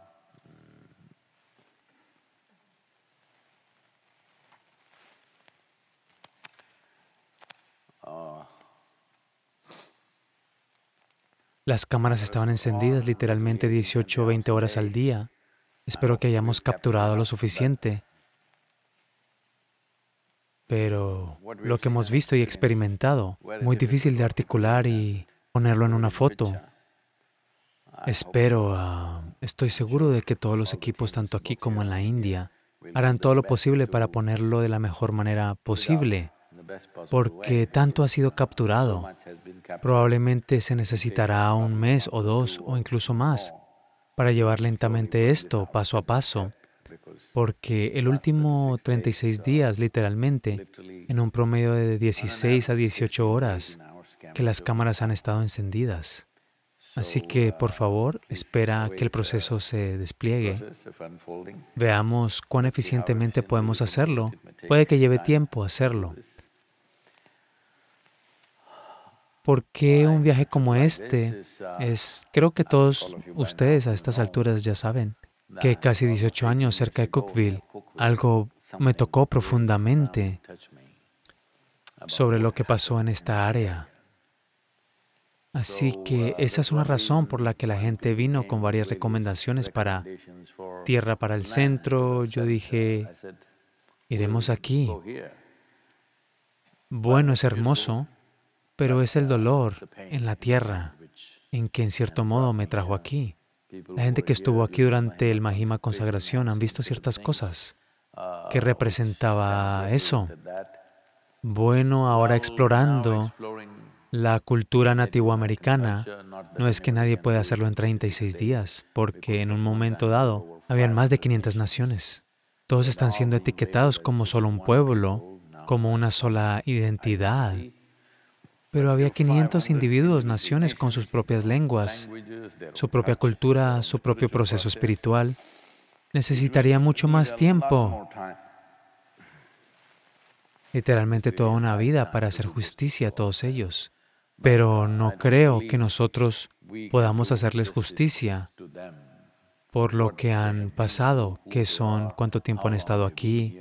Las cámaras estaban encendidas literalmente 18 o 20 horas al día. Espero que hayamos capturado lo suficiente pero lo que hemos visto y experimentado, muy difícil de articular y ponerlo en una foto. Espero, ah, ah, estoy seguro de que todos los equipos, tanto aquí como en la India, harán todo lo posible para ponerlo de la mejor manera posible, porque tanto ha sido capturado. Probablemente se necesitará un mes o dos o incluso más para llevar lentamente esto paso a paso pues, porque el ah, último 36 días, literalmente, en un promedio de 16 a 18 horas, que las cámaras han estado encendidas. Así que, uh, por favor, espera que el uh, proceso se despliegue. Veamos cuán eficientemente podemos hacerlo. Puede que lleve tiempo hacerlo. Porque un viaje como este uh, es, creo que todos ustedes a estas alturas ya saben, que casi 18 años cerca de Cookville, algo me tocó profundamente sobre lo que pasó en esta área. Así que esa es una razón por la que la gente vino con varias recomendaciones para tierra para el centro. Yo dije, iremos aquí. Bueno, es hermoso, pero es el dolor en la tierra en que en cierto modo me trajo aquí. La gente que estuvo aquí durante el Mahima consagración han visto ciertas cosas uh, que representaba eso. Bueno, ahora explorando la cultura nativoamericana, no es que nadie pueda hacerlo en 36 días, porque en un momento dado habían más de 500 naciones. Todos están siendo etiquetados como solo un pueblo, como una sola identidad. Pero había 500 individuos, naciones con sus propias lenguas, su propia cultura, su propio proceso espiritual. Necesitaría mucho más tiempo, literalmente toda una vida, para hacer justicia a todos ellos. Pero no creo que nosotros podamos hacerles justicia por lo que han pasado, que son cuánto tiempo han estado aquí.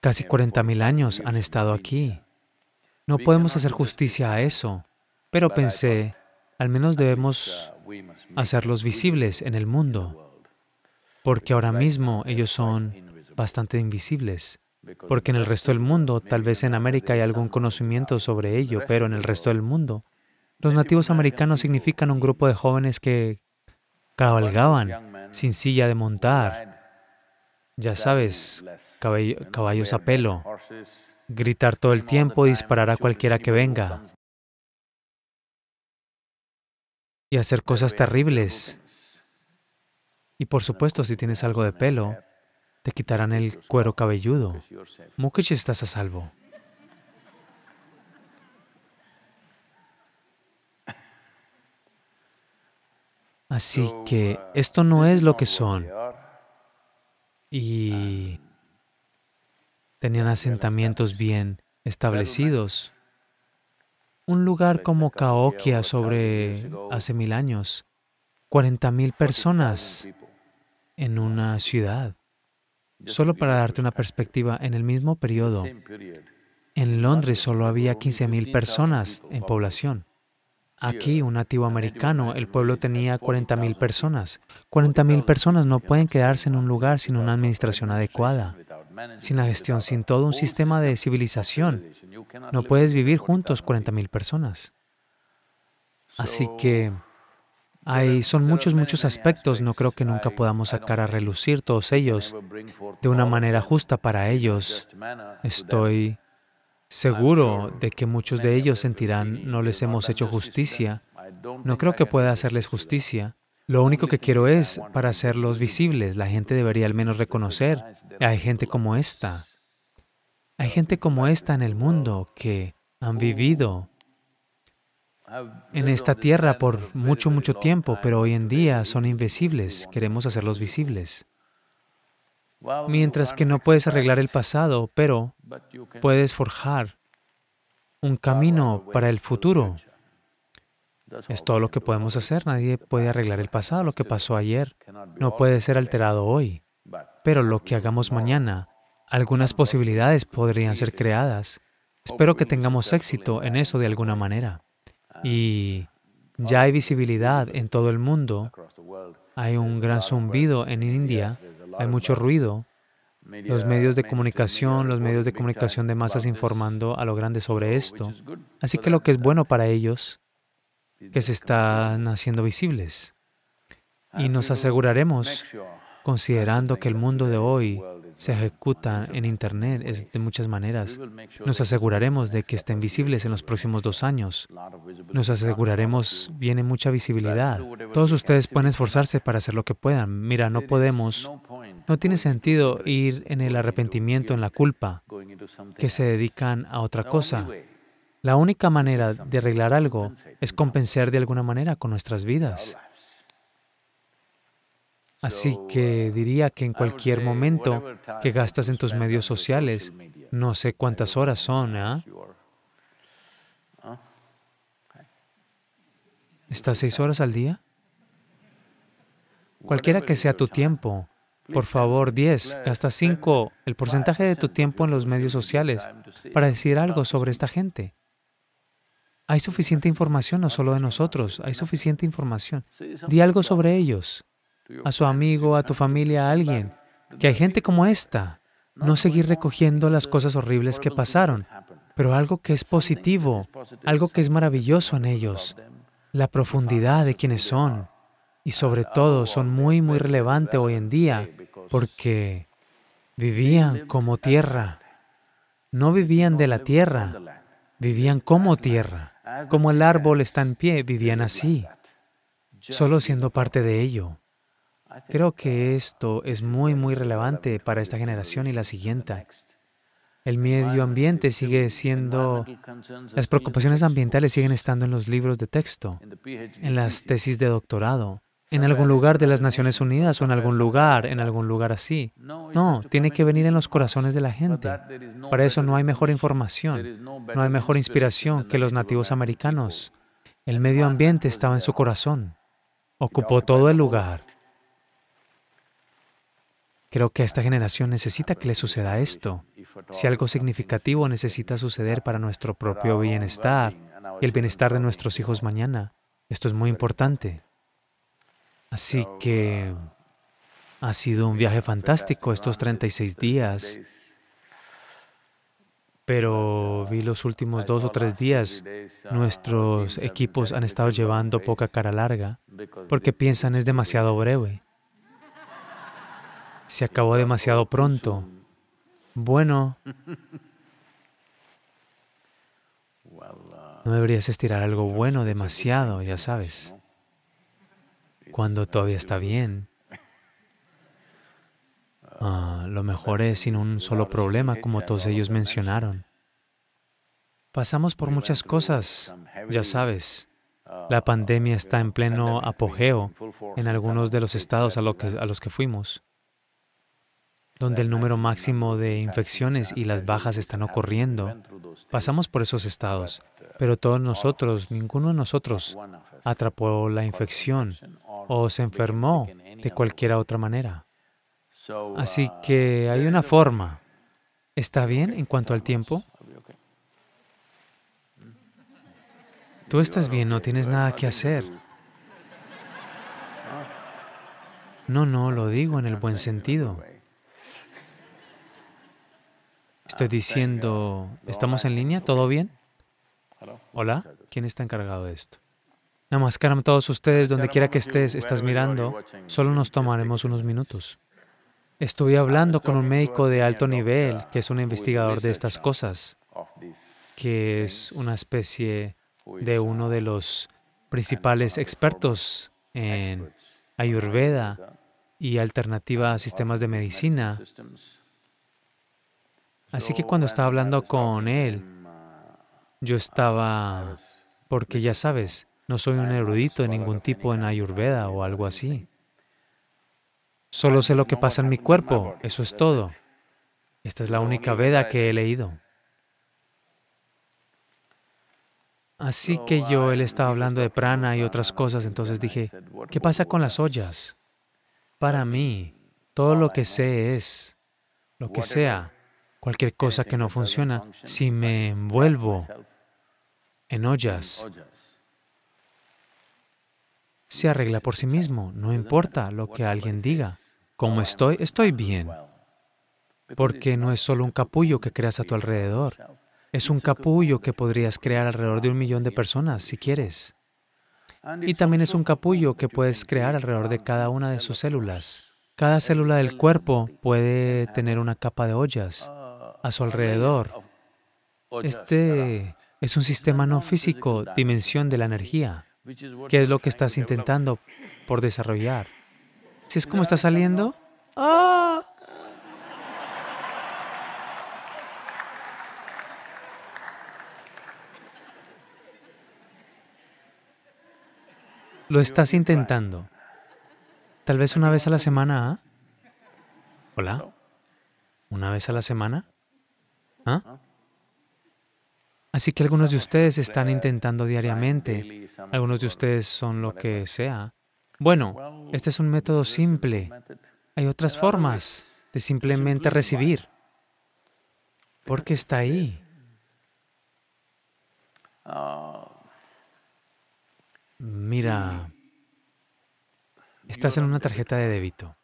Casi 40.000 años han estado aquí. No podemos hacer justicia a eso, pero pensé, al menos debemos uh, hacerlos visibles en el mundo, porque ahora mismo ellos son bastante invisibles, porque en el resto del mundo, tal vez en América hay algún conocimiento sobre ello, pero en el resto del mundo, los nativos americanos significan un grupo de jóvenes que cabalgaban sin silla de montar, ya sabes, caballos a pelo, gritar todo el tiempo, disparar a cualquiera que venga y hacer cosas terribles. Y por supuesto, si tienes algo de pelo, te quitarán el cuero cabelludo. Mukesh, estás a salvo. Así que esto no es lo que son. Y Tenían asentamientos bien establecidos. Un lugar como Caoquia sobre hace mil años, 40.000 personas en una ciudad. Solo para darte una perspectiva, en el mismo periodo, en Londres solo había 15.000 personas en población. Aquí, un nativo americano, el pueblo tenía 40.000 personas. 40.000 personas no pueden quedarse en un lugar sin una administración adecuada sin la gestión, sin todo un sistema de civilización. No puedes vivir juntos 40.000 personas. Así que hay, son muchos, muchos aspectos. No creo que nunca podamos sacar a relucir todos ellos de una manera justa para ellos. Estoy seguro de que muchos de ellos sentirán no les hemos hecho justicia. No creo que pueda hacerles justicia. Lo único que quiero es para hacerlos visibles. La gente debería al menos reconocer. Hay gente como esta. Hay gente como esta en el mundo que han vivido en esta tierra por mucho, mucho tiempo, pero hoy en día son invisibles. Queremos hacerlos visibles. Mientras que no puedes arreglar el pasado, pero puedes forjar un camino para el futuro. Es todo lo que podemos hacer. Nadie puede arreglar el pasado, lo que pasó ayer. No puede ser alterado hoy. Pero lo que hagamos mañana, algunas posibilidades podrían ser creadas. Espero que tengamos éxito en eso de alguna manera. Y ya hay visibilidad en todo el mundo. Hay un gran zumbido en India. Hay mucho ruido. Los medios de comunicación, los medios de comunicación de masas informando a lo grande sobre oh, esto. Así que lo que es bueno para ellos que se están haciendo visibles. Y nos aseguraremos, considerando que el mundo de hoy se ejecuta en Internet es de muchas maneras, nos aseguraremos de que estén visibles en los próximos dos años. Nos aseguraremos, viene mucha visibilidad. Todos ustedes pueden esforzarse para hacer lo que puedan. Mira, no podemos, no tiene sentido ir en el arrepentimiento, en la culpa, que se dedican a otra cosa. La única manera de arreglar algo es compensar de alguna manera con nuestras vidas. Así que diría que en cualquier momento que gastas en tus medios sociales, no sé cuántas horas son, ¿ah? ¿eh? ¿Estás seis horas al día? Cualquiera que sea tu tiempo, por favor, diez, gasta cinco, el porcentaje de tu tiempo en los medios sociales para decir algo sobre esta gente. Hay suficiente información, no solo de nosotros, hay suficiente información. Di algo sobre ellos, a su amigo, a tu familia, a alguien, que hay gente como esta. No seguir recogiendo las cosas horribles que pasaron, pero algo que es positivo, algo que es maravilloso en ellos, la profundidad de quienes son. Y sobre todo son muy, muy relevantes hoy en día porque vivían como tierra. No vivían de la tierra, vivían como tierra. Como el árbol está en pie, vivían así, solo siendo parte de ello. Creo que esto es muy, muy relevante para esta generación y la siguiente. El medio ambiente sigue siendo... Las preocupaciones ambientales siguen estando en los libros de texto, en las tesis de doctorado, en algún lugar de las Naciones Unidas o en algún lugar, en algún lugar así. No, tiene que venir en los corazones de la gente. Para eso no hay mejor información, no hay mejor inspiración que los nativos americanos. El medio ambiente estaba en su corazón, ocupó todo el lugar. Creo que a esta generación necesita que le suceda esto. Si algo significativo necesita suceder para nuestro propio bienestar y el bienestar de nuestros hijos mañana, esto es muy importante. Así que uh, ha sido un viaje fantástico estos 36 días, pero uh, vi los últimos dos o tres días, uh, nuestros equipos han estado llevando poca cara larga porque piensan es demasiado breve. Se acabó demasiado pronto. Bueno, no deberías estirar algo bueno demasiado, ya sabes cuando todavía está bien. Ah, lo mejor es sin un solo problema, como todos ellos mencionaron. Pasamos por muchas cosas, ya sabes. La pandemia está en pleno apogeo en algunos de los estados a los que fuimos donde el número máximo de infecciones y las bajas están ocurriendo. Pasamos por esos estados, pero todos nosotros, ninguno de nosotros atrapó la infección o se enfermó de cualquier otra manera. Así que hay una forma. ¿Está bien en cuanto al tiempo? Tú estás bien, no tienes nada que hacer. No, no, lo digo en el buen sentido. Estoy ah, diciendo, ¿estamos en línea? ¿Todo bien? Hola, ¿quién está encargado de esto? Namaskaram a todos ustedes, donde quiera que estés, estás mirando, solo nos tomaremos unos minutos. Estuve ah, hablando con un médico de alto nivel, que es un investigador de estas cosas, que es una especie de uno de los principales expertos en Ayurveda y alternativa a sistemas de medicina Así que cuando estaba hablando con él, yo estaba... porque ya sabes, no soy un erudito de ningún tipo en Ayurveda o algo así. Solo sé lo que pasa en mi cuerpo, eso es todo. Esta es la única Veda que he leído. Así que yo, él estaba hablando de prana y otras cosas, entonces dije, ¿qué pasa con las ollas? Para mí, todo lo que sé es, lo que sea, cualquier cosa que no funciona, si me envuelvo en ollas, se arregla por sí mismo, no importa lo que alguien diga. Como estoy, estoy bien. Porque no es solo un capullo que creas a tu alrededor. Es un capullo que podrías crear alrededor de un millón de personas, si quieres. Y también es un capullo que puedes crear alrededor de cada una de sus células. Cada célula del cuerpo puede tener una capa de ollas a su alrededor. Este es un sistema no físico, dimensión de la energía, que es lo que estás intentando por desarrollar. Si es como está saliendo, ¡Ah! Lo estás intentando. Tal vez una vez a la semana, ¿ah? ¿Hola? ¿Una vez a la semana? ¿Ah? Así que algunos de ustedes están intentando diariamente, algunos de ustedes son lo que sea. Bueno, este es un método simple. Hay otras formas de simplemente recibir, porque está ahí. Mira, estás en una tarjeta de débito.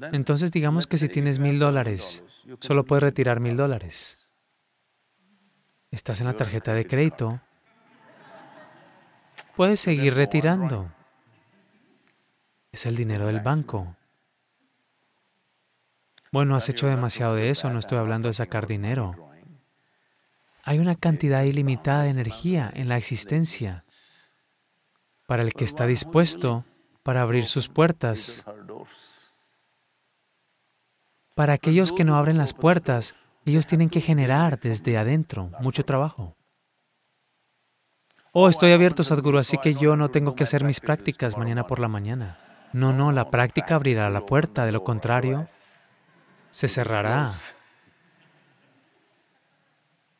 Entonces digamos que si tienes mil dólares, solo puedes retirar mil dólares. Estás en la tarjeta de crédito, puedes seguir retirando. Es el dinero del banco. Bueno, has hecho demasiado de eso, no estoy hablando de sacar dinero. Hay una cantidad ilimitada de energía en la existencia para el que está dispuesto para abrir sus puertas para aquellos que no abren las puertas, ellos tienen que generar desde adentro mucho trabajo. Oh, estoy abierto, Sadhguru, así que yo no tengo que hacer mis prácticas mañana por la mañana. No, no, la práctica abrirá la puerta, de lo contrario, se cerrará.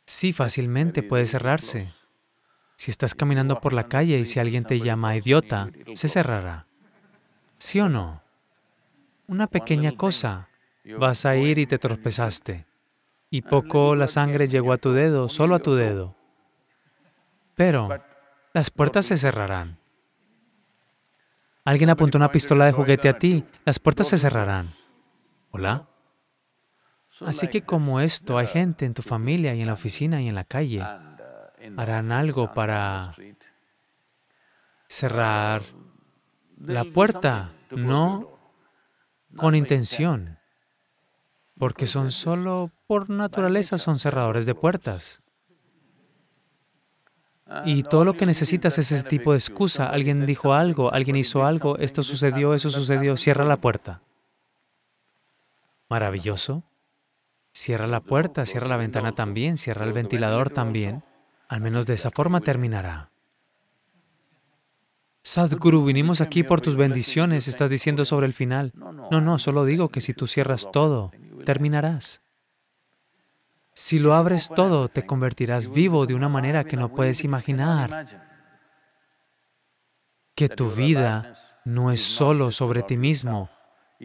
Sí, fácilmente puede cerrarse. Si estás caminando por la calle y si alguien te llama idiota, se cerrará. ¿Sí o no? Una pequeña cosa vas a ir y te tropezaste. Y ah, poco la sangre llegó a tu dedo, solo a tu dedo. Pero las puertas se cerrarán. Alguien apuntó una pistola de juguete a ti, las puertas se cerrarán. ¿Hola? Así que como esto, hay gente en tu familia y en la oficina y en la calle. Harán algo para cerrar la puerta, no con intención porque son solo, por naturaleza, son cerradores de puertas. Y ah, todo lo que necesitas es ese tipo de excusa. Alguien dijo algo, alguien hizo algo, esto sucedió, eso sucedió, cierra la puerta. Maravilloso. Cierra la puerta, cierra la ventana también, cierra el ventilador también. Al menos de esa forma terminará. Sadhguru, vinimos aquí por tus bendiciones, estás diciendo sobre el final. No, no, solo digo que si tú cierras todo, pues, terminarás. Si lo abres todo, te pues, convertirás vivo de una manera que no puedes imaginar. Que tu vida no es solo sobre ti mismo,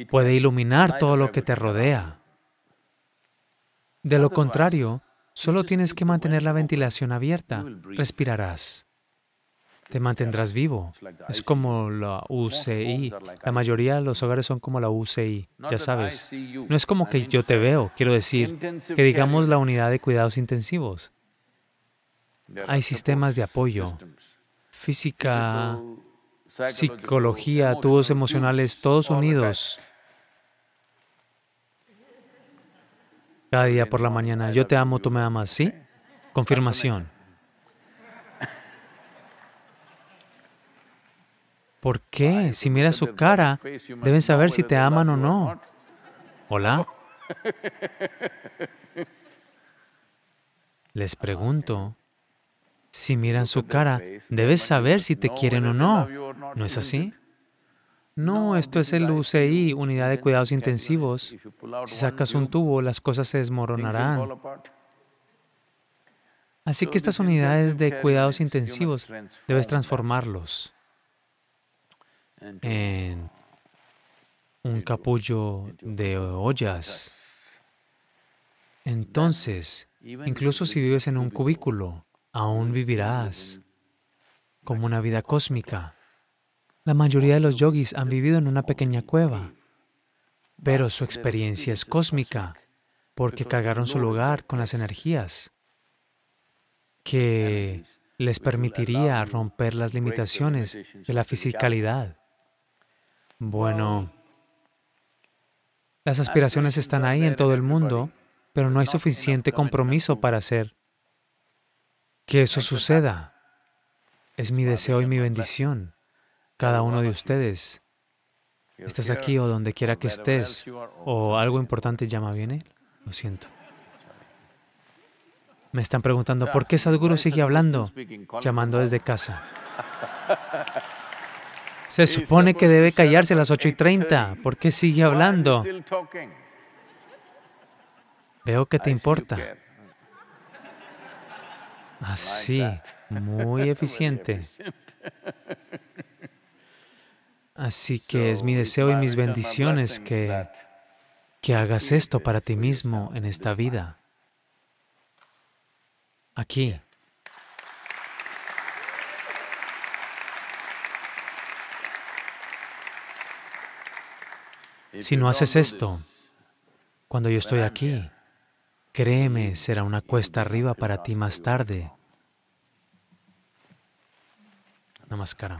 puede iluminar todo lo que te rodea. De lo contrario, solo tienes que mantener la ventilación abierta, respirarás te mantendrás vivo. Es como la UCI. La mayoría de los hogares son como la UCI, ya sabes. No es como que yo te veo, quiero decir, que digamos la unidad de cuidados intensivos. Hay sistemas de apoyo, física, psicología, tubos emocionales, todos unidos. Cada día por la mañana, yo te amo, tú me amas, ¿sí? Confirmación. ¿Por qué? Si pues, miras su cara, deben saber si te aman o no. ¿Hola? Les pregunto, si miran su cara, debes saber si te quieren o no. ¿No es así? No, esto es el UCI, Unidad de Cuidados Intensivos. Si sacas un tubo, las cosas se desmoronarán. Así que estas unidades de cuidados intensivos debes transformarlos en un capullo de ollas. Entonces, incluso si vives en un cubículo, aún vivirás como una vida cósmica. La mayoría de los yogis han vivido en una pequeña cueva, pero su experiencia es cósmica porque cargaron su lugar con las energías que les permitiría romper las limitaciones de la fisicalidad. Bueno, las aspiraciones están ahí en todo el mundo, pero no hay suficiente compromiso para hacer que eso suceda. Es mi deseo y mi bendición, cada uno de ustedes. Estás aquí o donde quiera que estés, o algo importante llama viene. Lo siento. Me están preguntando, ¿por qué Sadhguru sigue hablando? Llamando desde casa. Se supone que debe callarse a las ocho y treinta. ¿Por qué sigue hablando? Veo que te importa. Así, muy eficiente. Así que es mi deseo y mis bendiciones que, que hagas esto para ti mismo en esta vida. Aquí. Si no haces esto, cuando yo estoy aquí, créeme, será una cuesta arriba para ti más tarde. Namaskaram.